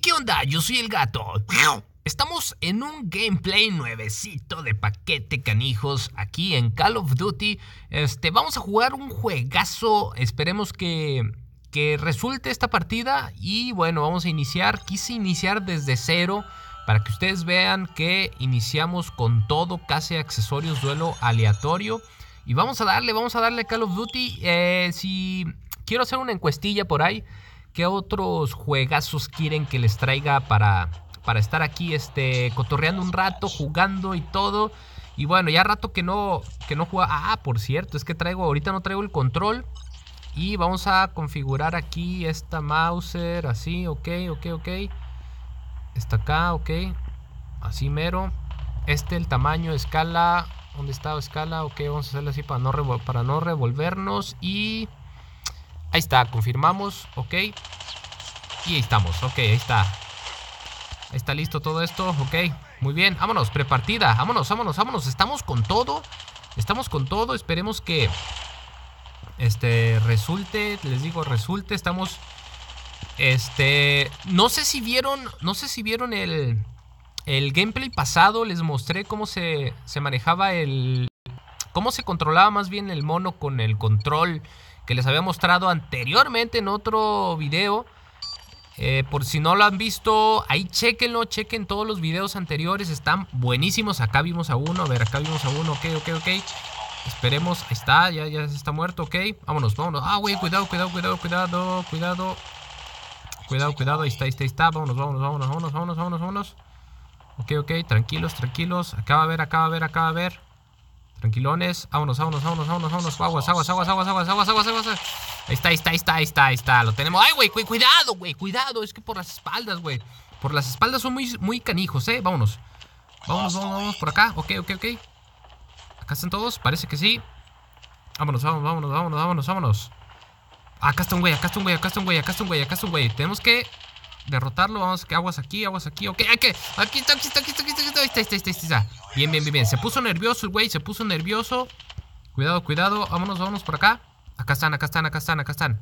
¿qué onda? Yo soy el gato. Estamos en un gameplay nuevecito de paquete canijos aquí en Call of Duty. Este, vamos a jugar un juegazo. Esperemos que, resulte esta partida. Y bueno, vamos a iniciar. Quise iniciar desde cero para que ustedes vean que iniciamos con todo, casi accesorios, duelo aleatorio. Y vamos a darle, vamos a darle Call of Duty. Eh, si quiero hacer una encuestilla por ahí. ¿Qué otros juegazos quieren que les traiga para, para estar aquí este, cotorreando un rato, jugando y todo? Y bueno, ya rato que no, que no juega. Ah, por cierto, es que traigo, ahorita no traigo el control. Y vamos a configurar aquí esta Mauser, así, ok, ok, ok. Está acá, ok. Así mero. Este, el tamaño, escala. ¿Dónde está escala? Ok, vamos a hacerlo así para no, para no revolvernos. Y Ahí está, confirmamos, ok. Y ahí estamos, ok, ahí está. Ahí está listo todo esto, ok. Muy bien, vámonos, prepartida, vámonos, vámonos, vámonos. Estamos con todo, estamos con todo. Esperemos que este resulte, les digo, resulte. Estamos, este, no sé si vieron, no sé si vieron el, el gameplay pasado. Les mostré cómo se, se manejaba el, cómo se controlaba más bien el mono con el control que les había mostrado anteriormente en otro video. Eh, por si no lo han visto, ahí chequenlo, chequen todos los videos anteriores, están buenísimos. Acá vimos a uno, a ver, acá vimos a uno, ok, ok, ok. Esperemos, está, ya, ya está muerto, ok. Vámonos, vámonos. Ah, güey, cuidado, cuidado, cuidado, cuidado, cuidado. Cuidado, cuidado, ahí está, ahí está, ahí está. Vámonos, vámonos, vámonos, vámonos, vámonos, vámonos, vámonos. Ok, ok, tranquilos, tranquilos. acaba a ver, acá va a ver, acaba va a ver. Tranquilones. Vámonos, vámonos, vámonos, vámonos, vámonos. Aguas, aguas, aguas, aguas, aguas, aguas, aguas, aguas. Ahí está, ahí está, ahí está, ahí está, ahí está. Lo tenemos. Ay, güey, cuidado, güey, cuidado. Es que por las espaldas, güey. Por las espaldas son muy, muy canijos, eh. Vámonos. Vámonos, vámonos, vámonos por acá. Ok, ok, ok. Acá están todos. Parece que sí. Vámonos, vámonos, vámonos, vámonos, vámonos, vámonos. Acá está un güey, acá está un güey, acá está un güey, acá está un güey, acá está un güey. Tenemos que derrotarlo. Vamos, que aguas aquí, aguas aquí. Ok, hay que. Aquí está, aquí está, aquí está, aquí está, aquí está. está, está, ahí está. Bien, bien, bien, bien. Se puso nervioso el güey, se puso nervioso. Cuidado, cuidado. Vámonos, vámonos por acá. Acá están, acá están, acá están, acá están.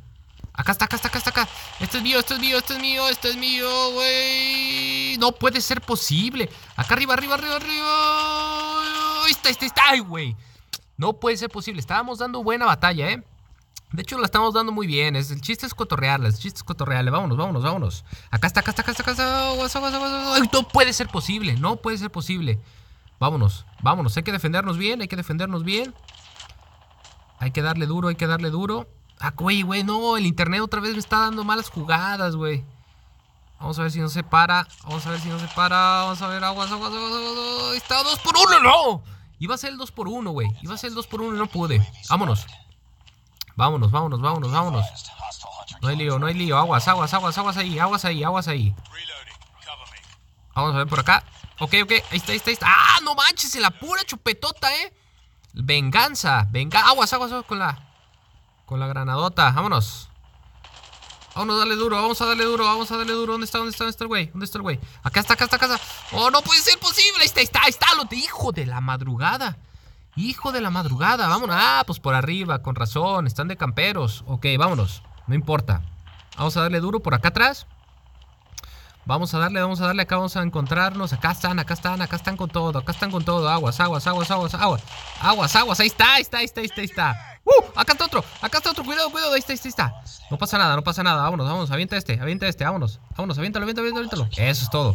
Acá está, acá está, acá está, acá. Este es mío, esto es mío, esto es mío, esto es mío, güey. No puede ser posible. Acá arriba, arriba, arriba, arriba. Ahí está, está, está, ay, güey. No puede ser posible. Estábamos dando buena batalla, ¿eh? De hecho, la estamos dando muy bien. el chiste es cotorrearla, el chiste es cotorrearla. Vámonos, vámonos, vámonos. Acá está, acá está, acá está, acá está. Ay, no puede ser posible, no puede ser posible. Vámonos, vámonos. Hay que defendernos bien, hay que defendernos bien. Hay que darle duro, hay que darle duro. Ah, güey, güey, no, el internet otra vez me está dando malas jugadas, güey. Vamos a ver si no se para. Vamos a ver si no se para. Vamos a ver, aguas, aguas, aguas. aguas. Está 2 por 1, no. Iba a ser el 2 por 1, güey. Iba a ser el 2 por 1 y no pude. Vámonos. Vámonos, vámonos, vámonos, vámonos. No hay lío, no hay lío. Aguas, aguas, aguas, aguas ahí, aguas ahí, aguas ahí. Vamos a ver por acá. Ok, ok, ahí está, ahí está, ahí está. ¡Ah, no manches! La pura chupetota, ¿eh? Venganza, venga. Aguas, aguas, aguas con la. Con la granadota. Vámonos. Vámonos, dale duro, vamos a darle duro, vamos a darle duro. ¿Dónde está? ¿Dónde está? ¿Dónde está el güey? ¿Dónde está el güey? Acá está, acá está, acá está. ¡Oh, no puede ser posible! Ahí está, ahí está, está. Lo de hijo de la madrugada. Hijo de la madrugada, vámonos. Ah, pues por arriba, con razón. Están de camperos. Ok, vámonos. No importa. Vamos a darle duro por acá atrás. Vamos a darle, vamos a darle, acá vamos a encontrarnos. Acá están, acá están, acá están con todo, acá están con todo. Aguas, aguas, aguas, aguas, aguas. Aguas, aguas, ahí está, ahí está, ahí está, ahí está. ¡Uh! Acá está otro, acá está otro, cuidado, cuidado, ahí está, ahí está, No pasa nada, no pasa nada. Vámonos, vámonos, avienta este, avienta este, vámonos. Vámonos, avienta, avienta, avienta, Eso es todo.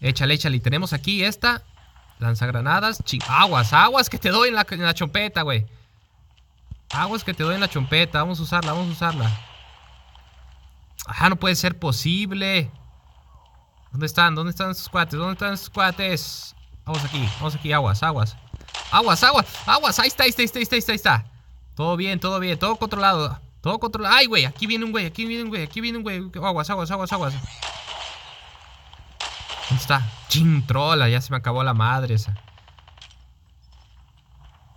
Échale, échale. tenemos aquí esta. Lanzagranadas. Aguas, aguas que te doy en la, en la chompeta, güey. Aguas que te doy en la chompeta. Vamos a usarla, vamos a usarla. Ajá, no puede ser posible. ¿Dónde están? ¿Dónde están sus cuates? ¿Dónde están esos cuates? Vamos aquí, vamos aquí, aguas, aguas. Aguas, aguas, aguas. Ahí está, ahí está, ahí está, ahí está, ahí está. Todo bien, todo bien, todo controlado. Todo controlado. Ay, güey, aquí viene un güey, aquí viene un güey, aquí viene un güey. Aguas, aguas, aguas, aguas. ¿Dónde está? Ching, trola, ya se me acabó la madre esa.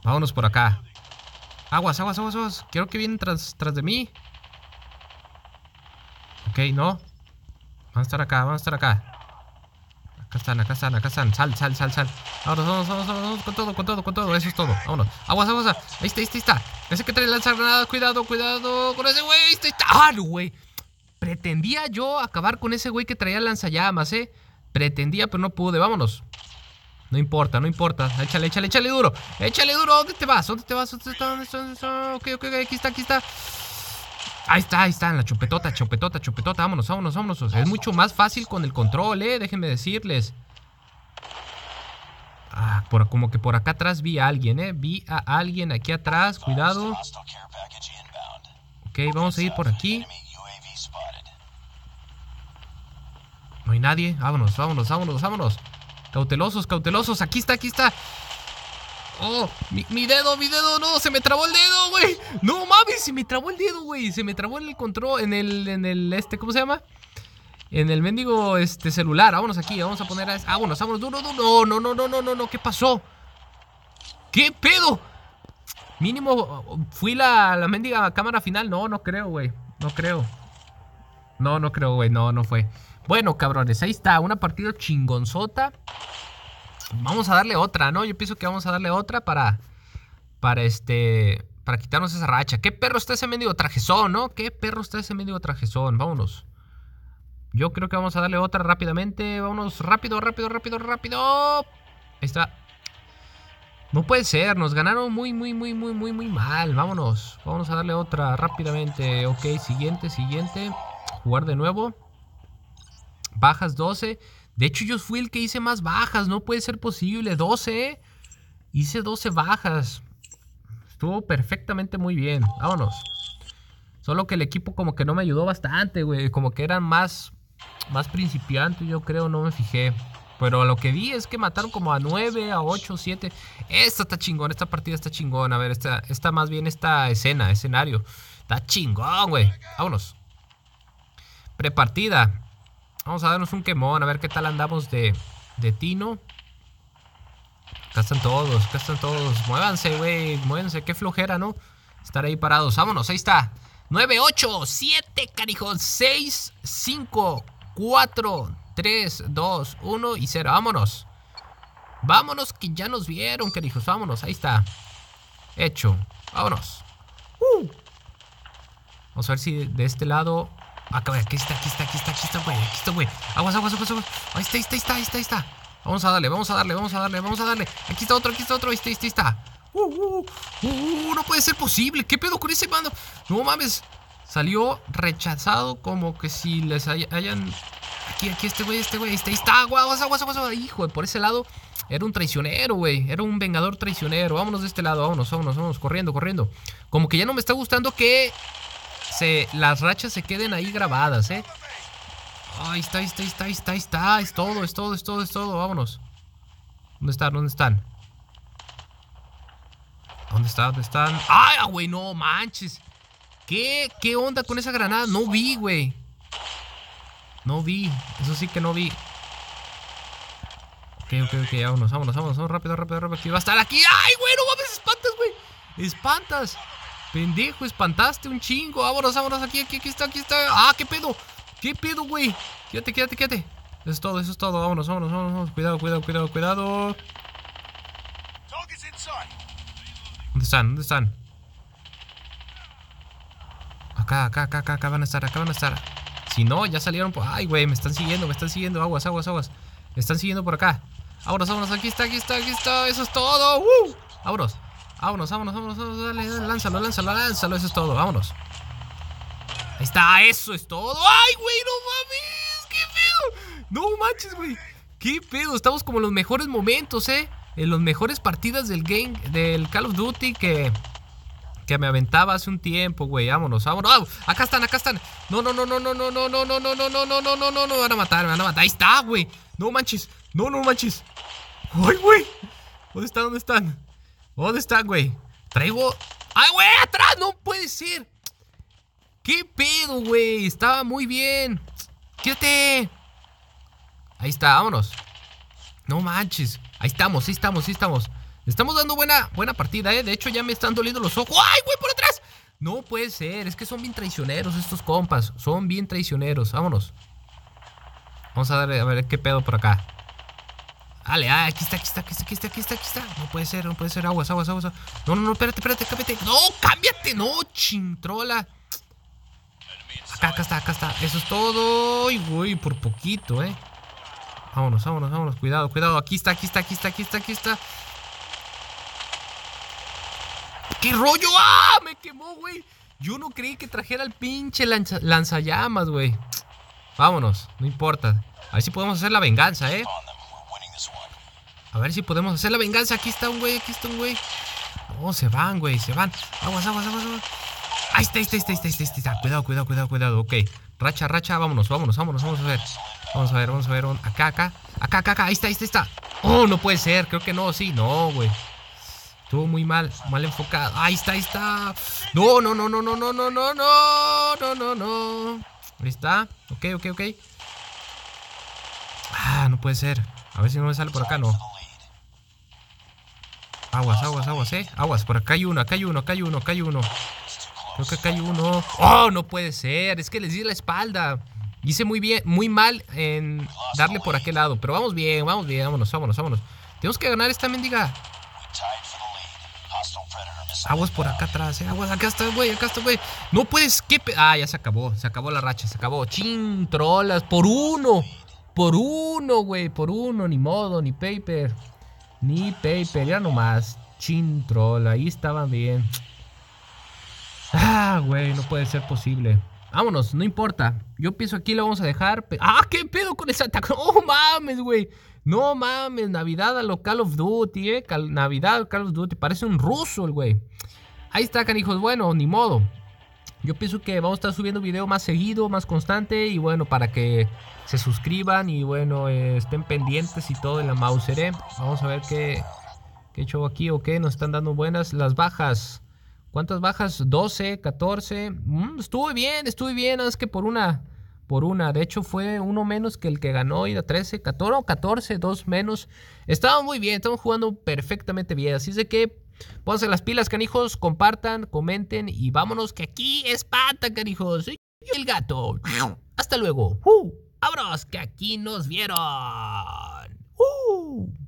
Vámonos por acá. Aguas, aguas, aguas, aguas. Quiero que vienen tras, tras de mí. Ok, no. Vamos a estar acá, vamos a estar acá. Acá están, acá están, acá están. Sal, sal, sal, sal. Vámonos, vamos, vamos, vamos. Con todo, con todo, con todo. Eso es todo. Vámonos. Aguas, aguas. Ahí está, ahí está, ahí está. Ese que trae lanzagranadas. Cuidado, cuidado. Con ese güey. Ahí está, ahí está. Ah, güey! Pretendía yo acabar con ese güey que traía lanzallamas, ¿eh? Pretendía, pero no pude. Vámonos. No importa, no importa. Échale, échale, échale duro. Échale duro. ¿Dónde te vas? ¿Dónde te vas? ¿Dónde está? ¿Dónde está? ¿Dónde está? ¿Dónde dónde Ok, ok, ok. Aquí está, aquí está. Ahí está, ahí está, en la chupetota, chupetota, chupetota. Vámonos, vámonos, vámonos. es mucho más fácil con el control, eh. Déjenme decirles. Ah, por, como que por acá atrás vi a alguien, eh. Vi a alguien aquí atrás. Cuidado. Ok, vamos a ir por aquí. No hay nadie. Vámonos, vámonos, vámonos, vámonos. Cautelosos, cautelosos. Aquí está, aquí está. Oh, mi, dedo, mi dedo, no, se me trabó el dedo, güey. No mames, se me trabó el dedo, güey. Se me trabó en el control, en el, en el, este, ¿cómo se llama? En el mendigo, este, celular. Vámonos aquí, vamos a poner a... Vámonos, vámonos, duro, duro. No, no, no, no, no, no, ¿qué pasó? ¿Qué pedo? Mínimo, fui la, la mendiga cámara final. No, no creo, güey. No creo. No, no creo, güey. No, no fue. Bueno, cabrones, ahí está. Una partida chingonzota. Vamos a darle otra, ¿no? Yo pienso que vamos a darle otra para. Para este. Para quitarnos esa racha. ¿Qué perro está ese mendigo trajezón, no? ¿Qué perro está ese mendigo trajezón? Vámonos. Yo creo que vamos a darle otra rápidamente. Vámonos, rápido, rápido, rápido, rápido. Ahí está. No puede ser, nos ganaron muy, muy, muy, muy, muy, muy mal. Vámonos, vamos a darle otra rápidamente. Ok, siguiente, siguiente. Jugar de nuevo. Bajas 12. De hecho, yo fui el que hice más bajas, no puede ser posible. 12, ¿eh? hice 12 bajas. Estuvo perfectamente muy bien. Vámonos. Solo que el equipo como que no me ayudó bastante, güey. Como que eran más, más principiantes, yo creo, no me fijé. Pero lo que vi es que mataron como a 9, a 8, 7. Esta está chingón, esta partida está chingón. A ver, esta, esta más bien esta escena, escenario. Está chingón, güey. Vámonos. Prepartida. Vamos a darnos un quemón, a ver qué tal andamos de, de tino. Acá están todos, acá están todos. Muévanse, güey, muévanse, qué flojera, ¿no? Estar ahí parados. Vámonos, ahí está. 9, 8, 7, carijón. 6, 5, 4, 3, 2, 1 y 0. Vámonos. Vámonos, que ya nos vieron, carijos. Vámonos, ahí está. Hecho. Vámonos. Uh. Vamos a ver si de este lado Acá, ah, aquí está, aquí está, aquí está, aquí está, güey. Aquí está, güey. Aguas, aguas, aguas, aguas. Ahí está, ahí está, ahí está, ahí está, ahí está. Vamos a darle, vamos a darle, vamos a darle, vamos a darle. Aquí está otro, aquí está otro, ahí está, ahí está. está. Uh, uh, uh, uh, no puede ser posible. ¿Qué pedo con ese mando? No mames. Salió rechazado como que si les hayan... Aquí, aquí, este güey, este güey. Ahí está, ahí está. Aguas, aguas, aguas, aguas. Hijo, por ese lado era un traicionero, güey. Era un vengador traicionero. Vámonos de este lado, vámonos, vámonos, vámonos. Corriendo, corriendo. Como que ya no me está gustando que se, las rachas se queden ahí grabadas, ¿eh? ahí está, ahí está, ahí está, ahí está, Es todo, es todo, es todo, es todo. Vámonos. ¿Dónde están? ¿Dónde están? ¿Dónde están? ¿Dónde están? ¡Ay, güey! No manches. ¿Qué? ¿Qué onda con esa granada? No vi, güey. No vi. Eso sí que no vi. Ok, ok, ok. Vámonos, vámonos, vámonos. vámonos rápido, rápido, rápido. Aquí va a estar aquí. ¡Ay, güey! No mames, espantas, güey. Espantas. Pendejo, espantaste un chingo. Vámonos, vámonos, aquí, aquí, aquí está, aquí está. Ah, qué pedo. ¿Qué pedo, güey? Quédate, quédate, quédate. Eso es todo, eso es todo. Vámonos, vámonos, vámonos. Cuidado, cuidado, cuidado, cuidado. ¿Dónde están? ¿Dónde están? Acá, acá, acá, acá, acá van a estar, acá van a estar. Si no, ya salieron por... Ay, güey, me están siguiendo, me están siguiendo. Aguas, aguas, aguas. Me están siguiendo por acá. Vámonos, vámonos. Aquí está, aquí está, aquí está. Eso es todo. ¡Uh! Vámonos. Vámonos, vámonos, vámonos, vámonos dale, lánzalo, lánzalo, lánzalo, eso es todo, vámonos. Ahí está, eso es todo. ¡Ay, güey, no mames! ¡Qué pedo! No manches, güey. ¡Qué pedo! Estamos como en los mejores momentos, ¿eh? En los mejores partidas del game, del Call of Duty que, que me aventaba hace un tiempo, güey. Vámonos, vámonos. ¡ah! Acá están, acá están. No, no, no, no, no, no, no, no, no, no, no, no, no, no, no, no, no, van a matar, me van a matar. Ahí está, güey. No manches. No, no manches. ¡Ay, güey! ¿Dónde están? ¿Dónde están? ¿Dónde está, güey? Traigo. ¡Ay, güey! ¡Atrás! ¡No puede ser! ¿Qué pedo, güey? Estaba muy bien. ¡Quédate! Ahí está, vámonos. No manches. Ahí estamos, ahí estamos, ahí estamos. Estamos dando buena, buena partida, ¿eh? De hecho, ya me están doliendo los ojos. ¡Ay, güey, por atrás! No puede ser. Es que son bien traicioneros estos compas. Son bien traicioneros. Vámonos. Vamos a darle a ver qué pedo por acá. Dale, ah, aquí está, aquí está, aquí está, aquí está, aquí está, aquí está. No puede ser, no puede ser. Aguas, aguas, aguas. No, no, no, espérate, espérate, cámbiate. No, cámbiate, no, chintrola. Acá, acá está, acá está. Eso es todo. Uy, güey, por poquito, eh. Vámonos, vámonos, vámonos. Cuidado, cuidado. Aquí está, aquí está, aquí está, aquí está, aquí está. ¡Qué rollo! ¡Ah! Me quemó, güey. Yo no creí que trajera el pinche lanzallamas, güey. Vámonos, no importa. A ver si podemos hacer la venganza, eh. A ver si podemos hacer la venganza. Aquí está un güey, aquí está un güey. No, se van, güey, se van. Aguas, aguas, aguas, aguas. Ahí está, ahí está, ahí está, ahí está, está. Cuidado, cuidado, cuidado, cuidado. Ok. Racha, racha, vámonos, vámonos, vámonos, vamos a ver. Vamos a ver, vamos a ver. Acá, acá. Acá, acá, acá. Ahí está, ahí está, ahí Oh, no puede ser. Creo que no, sí. No, güey. Estuvo muy mal, mal enfocado. Ahí está, ahí está. No, no, no, no, no, no, no, no, no, no, no, no. Ahí está. Ok, ok, ok. Ah, no puede ser. A ver si no me sale por acá, no. Aguas, aguas, aguas, eh. Aguas, por acá hay uno, acá hay uno, acá hay uno, acá hay uno. Creo que acá hay uno. ¡Oh, no puede ser! Es que les di la espalda. Hice muy bien, muy mal en darle por aquel lado. Pero vamos bien, vamos bien, vámonos, vámonos, vámonos. Tenemos que ganar esta mendiga. Aguas por acá atrás, eh. Aguas, acá está, güey, acá está, güey. No puedes, ¿qué? Ah, ya se acabó, se acabó la racha, se acabó. Chin, trolas, por uno. Por uno, güey, por uno, ni modo, ni paper. Ni paper, ya nomás. Chintrol, ahí estaban bien. Ah, güey, no puede ser posible. Vámonos, no importa. Yo pienso aquí lo vamos a dejar. ¡Ah, qué pedo con esa Santa ¡Oh, mames, güey! No mames, Navidad a local Call of Duty, ¿eh? Navidad a Call of Duty. Parece un ruso el güey. Ahí está, hijos. Bueno, ni modo. Yo pienso que vamos a estar subiendo video más seguido, más constante y bueno, para que se suscriban y bueno, eh, estén pendientes y todo en la Mauser. Vamos a ver qué, qué show aquí o qué nos están dando buenas las bajas. ¿Cuántas bajas? 12, 14. estuve bien, estuve bien, es que por una por una. De hecho, fue uno menos que el que ganó y la 13, 14, 14, dos menos. Estaba muy bien, estamos jugando perfectamente bien. Así es de que Pónganse las pilas, canijos, compartan, comenten y vámonos que aquí es pata, canijos. Y el gato. Hasta luego. ¡Uh! Que aquí nos vieron. ¡Uh!